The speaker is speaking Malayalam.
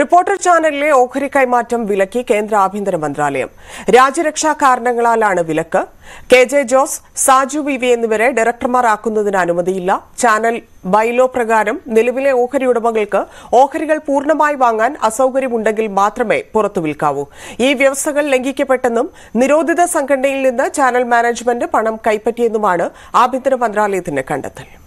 റിപ്പോർട്ടർ ചാനലിലെ ഓഹരി കൈമാറ്റം വിലക്കി കേന്ദ്ര ആഭ്യന്തര മന്ത്രാലയം രാജ്യരക്ഷാ കാരണങ്ങളാലാണ് വിലക്ക് K J Jose Saju V V എന്നിവരെ ഡയറക്ടർമാരാക്കുന്നതിന് അനുമതിയില്ല ചാനൽ ബൈലോ പ്രകാരം നിലവിലെ ഓഹരി ഉടമകൾക്ക് ഓഹരികൾ പൂർണ്ണമായി വാങ്ങാൻ അസൌകര്യമുണ്ടെങ്കിൽ മാത്രമേ പുറത്തു വിൽക്കാവൂ ഈ വ്യവസ്ഥകൾ ലംഘിക്കപ്പെട്ടെന്നും നിരോധിത സംഘടനയിൽ നിന്ന് ചാനൽ മാനേജ്മെന്റ് പണം കൈപ്പറ്റിയെന്നുമാണ് ആഭ്യന്തര മന്ത്രാലയത്തിന്റെ കണ്ടെത്തൽ